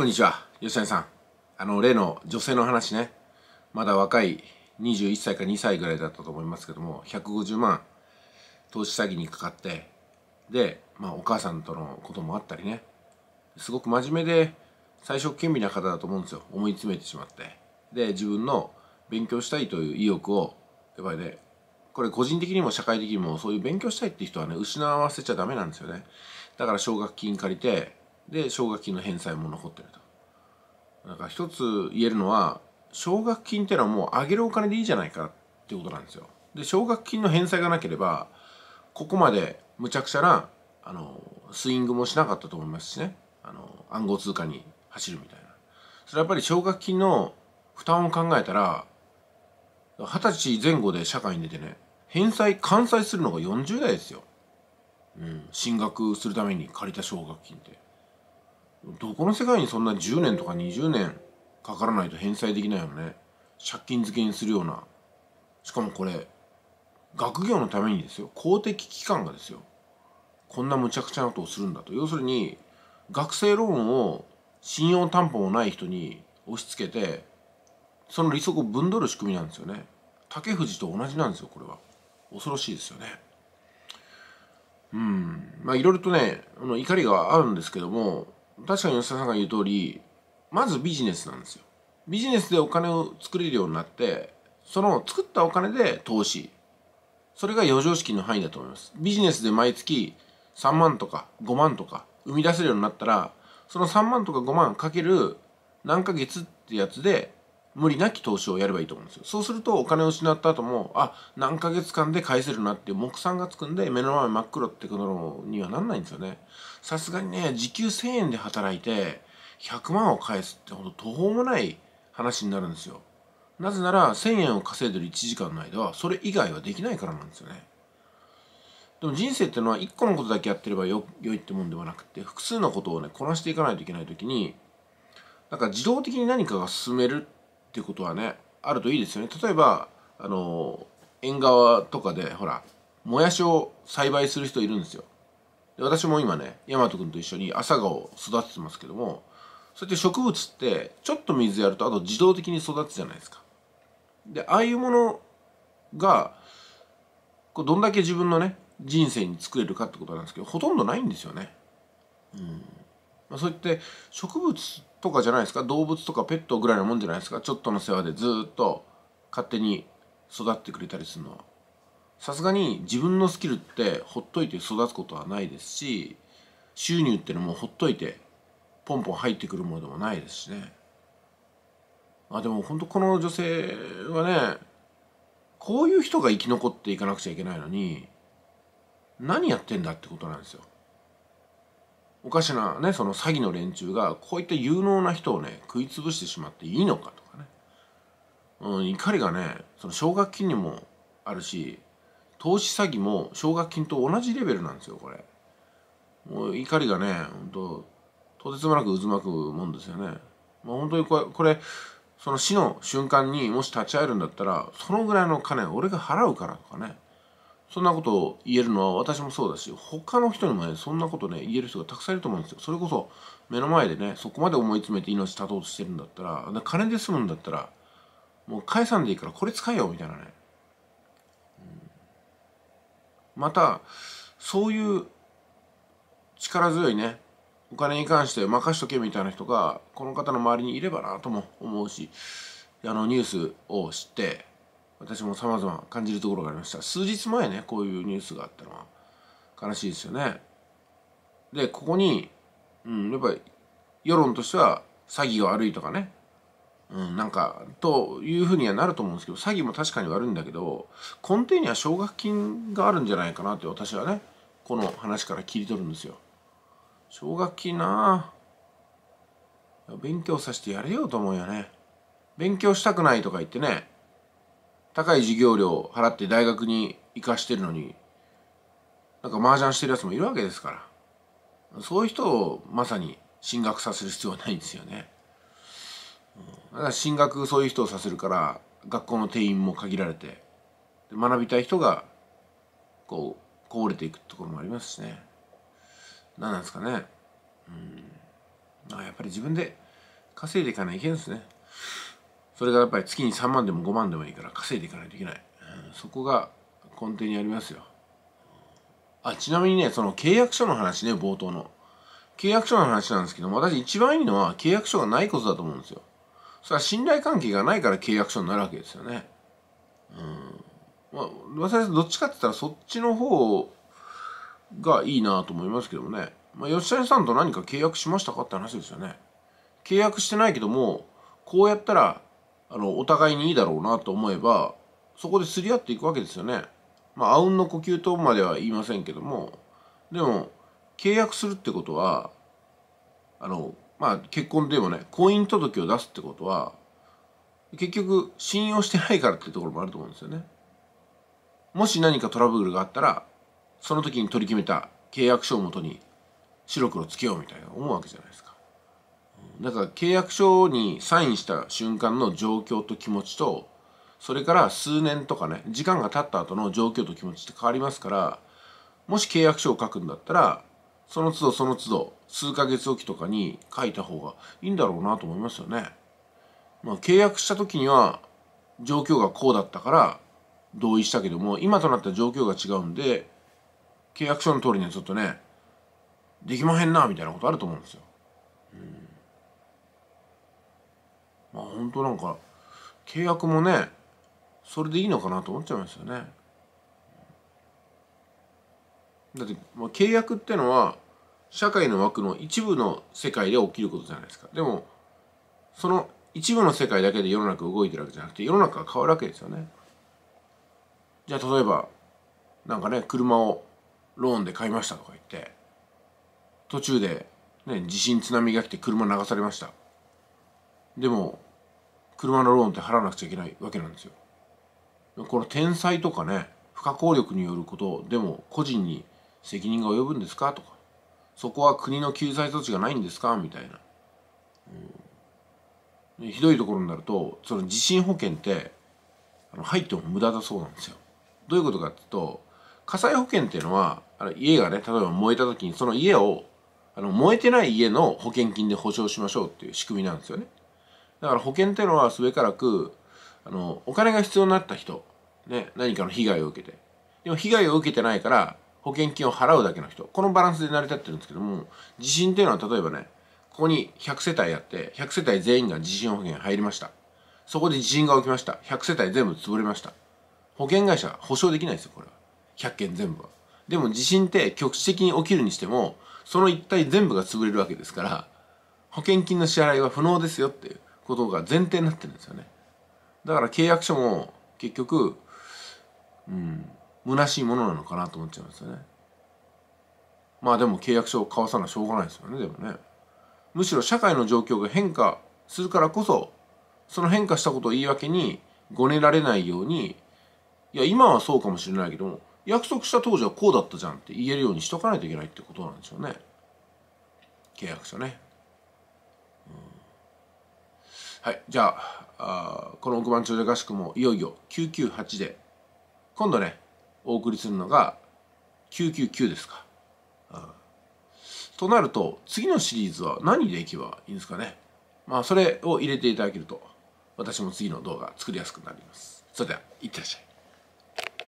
こんにちは、吉谷さん。あの、例の女性の話ね、まだ若い21歳か2歳ぐらいだったと思いますけども、150万投資詐欺にかかって、で、まあお母さんとのこともあったりね、すごく真面目で、最初懸命な方だと思うんですよ。思い詰めてしまって。で、自分の勉強したいという意欲を、やっぱりね、これ個人的にも社会的にもそういう勉強したいっていう人はね、失わせちゃダメなんですよね。だから奨学金借りて、で奨学金の返済も残ってるとなんか一つ言えるのは奨学金ってのはもう上げるお金でいいじゃないかってことなんですよで奨学金の返済がなければここまでむちゃくちゃなあのスイングもしなかったと思いますしねあの暗号通貨に走るみたいなそれはやっぱり奨学金の負担を考えたら二十歳前後で社会に出てね返済完済するのが40代ですよ、うん、進学するために借りた奨学金ってどこの世界にそんな10年とか20年かからないと返済できないよね借金付けにするようなしかもこれ学業のためにですよ公的機関がですよこんなむちゃくちゃなことをするんだと要するに学生ローンを信用担保もない人に押し付けてその利息をぶんどる仕組みなんですよね竹藤と同じなんですよこれは恐ろしいですよねうんまあいろいろとね怒りがあるんですけども確かに吉田さんが言う通りまずビジネスなんですよビジネスでお金を作れるようになってその作ったお金で投資それが余剰資金の範囲だと思いますビジネスで毎月3万とか5万とか生み出せるようになったらその3万とか5万かける何ヶ月ってやつで無理なき投資をやればいいと思うんですよ。そうするとお金を失った後も、あ、何ヶ月間で返せるなっていう目算がつくんで、目の前真っ黒ってことにはなんないんですよね。さすがにね、時給1000円で働いて、100万を返すってほんと途方もない話になるんですよ。なぜなら、1000円を稼いでる1時間の間は、それ以外はできないからなんですよね。でも人生ってのは1個のことだけやってればよ、良いってもんではなくて、複数のことをね、こなしていかないといけないときに、なんか自動的に何かが進めるっっていうことはねあるといいですよね例えばあの縁側とかでほらもやしを栽培する人いるんですよで私も今ね大和君と一緒に朝顔を育ててますけどもそうやって植物ってちょっと水やるとあと自動的に育つじゃないですかでああいうものがこどんだけ自分のね人生に作れるかってことなんですけどほとんどないんですよね。うんまあ、そうやって植物とかじゃないですか動物とかペットぐらいのもんじゃないですかちょっとの世話でずっと勝手に育ってくれたりするのはさすがに自分のスキルってほっといて育つことはないですし収入ってのもほっといてポンポン入ってくるものでもないですしねあでも本当この女性はねこういう人が生き残っていかなくちゃいけないのに何やってんだってことなんですよおかしなねその詐欺の連中がこういった有能な人をね食い潰してしまっていいのかとかね、うん、怒りがねその奨学金にもあるし投資詐欺も奨学金と同じレベルなんですよこれもう怒りがねほんとてつもなく渦巻くもんですよね、まあ、本当にこれこれその死の瞬間にもし立ち会えるんだったらそのぐらいの金俺が払うからとかねそんなことを言えるのは私もそうだし、他の人にもね、そんなことね、言える人がたくさんいると思うんですよ。それこそ、目の前でね、そこまで思い詰めて命絶とうとしてるんだったら、ら金で済むんだったら、もう返さんでいいからこれ使えよ、みたいなね。うん、また、そういう力強いね、お金に関して任しとけみたいな人が、この方の周りにいればなとも思うし、あのニュースを知って、私も様々感じるところがありました数日前ねこういうニュースがあったのは悲しいですよねでここに、うん、やっぱり世論としては詐欺が悪いとかねうん、なんかというふうにはなると思うんですけど詐欺も確かに悪いんだけど根底には奨学金があるんじゃないかなって私はねこの話から切り取るんですよ。奨学金な勉強させてやれよと思うよね。勉強したくないとか言ってね高い授業料払って大学に行かしてるのに、なんか麻雀してるやつもいるわけですから。そういう人をまさに進学させる必要はないんですよね。だから進学そういう人をさせるから、学校の定員も限られて、学びたい人が、こう、こぼれていくところもありますしね。何なんですかね。うん。あやっぱり自分で稼いでいかないといけんですね。それがやっぱり月に3万でも5万でもいいから稼いでいかないといけない、うん、そこが根底にありますよあちなみにねその契約書の話ね冒頭の契約書の話なんですけど私一番いいのは契約書がないことだと思うんですよそれは信頼関係がないから契約書になるわけですよねうんまあ私どっちかって言ったらそっちの方がいいなと思いますけどもねまあ、吉谷さんと何か契約しましたかって話ですよね。契約してないけども、こうやったらあのお互いにいいだろうなと思えばそこですり合っていくわけですよね。まあ、あうんの呼吸とまでは言いませんけどもでも契約するってことはあの、まあ、結婚でもね婚姻届を出すってことは結局信用してないからっていうところもあると思うんですよね。もし何かトラブルがあったらその時に取り決めた契約書をもとに白黒つけようみたいな思うわけじゃないですか。だから契約書にサインした瞬間の状況と気持ちとそれから数年とかね時間が経った後の状況と気持ちって変わりますからもし契約書を書くんだったらその都度その都度数ヶ月おきとかに書いた方がいいんだろうなと思いますよね。まあ、契約した時には状況がこうだったから同意したけども今となった状況が違うんで契約書の通りにはちょっとねできまへんなみたいなことあると思うんですよ。まあ本当なんか契約もねそれでいいのかなと思っちゃいますよねだって、まあ、契約ってのは社会の枠の一部の世界で起きることじゃないですかでもその一部の世界だけで世の中動いてるわけじゃなくて世の中が変わるわけですよねじゃあ例えばなんかね車をローンで買いましたとか言って途中で、ね、地震津波が来て車流されましたでも車のローンって払わなくちゃいけないわけなんですよ。この天災とかね不可抗力によることでも個人に責任が及ぶんですかとかそこは国の救済措置がないんですかみたいな、うん、ひどいところになるとその地震保険ってあの入っても無駄だそうなんですよ。どういうことかっていうと火災保険っていうのはあの家がね例えば燃えた時にその家をあの燃えてない家の保険金で保証しましょうっていう仕組みなんですよね。だから保険っていうのはすべからくあのお金が必要になった人、ね、何かの被害を受けてでも被害を受けてないから保険金を払うだけの人このバランスで成り立ってるんですけども地震っていうのは例えばねここに100世帯あって100世帯全員が地震保険入りましたそこで地震が起きました100世帯全部潰れました保険会社は保証できないですよこれは100件全部はでも地震って局地的に起きるにしてもその一体全部が潰れるわけですから保険金の支払いは不能ですよっていうことが前提になってるんですよねだから契約書も結局うん虚しいものなのかなと思っちゃいますよねまあでも契約書を交わさなしょうがないですよねでもねむしろ社会の状況が変化するからこそその変化したことを言い訳にごねられないようにいや今はそうかもしれないけども約束した当時はこうだったじゃんって言えるようにしとかないといけないってことなんでしょうね契約書ね。はい、じゃあこの億万長者合宿もいよいよ998で今度ねお送りするのが999ですか、となると次のシリーズは何でいけばいいんですかねまあそれを入れていただけると私も次の動画作りやすくなりますそれではいってらっしゃい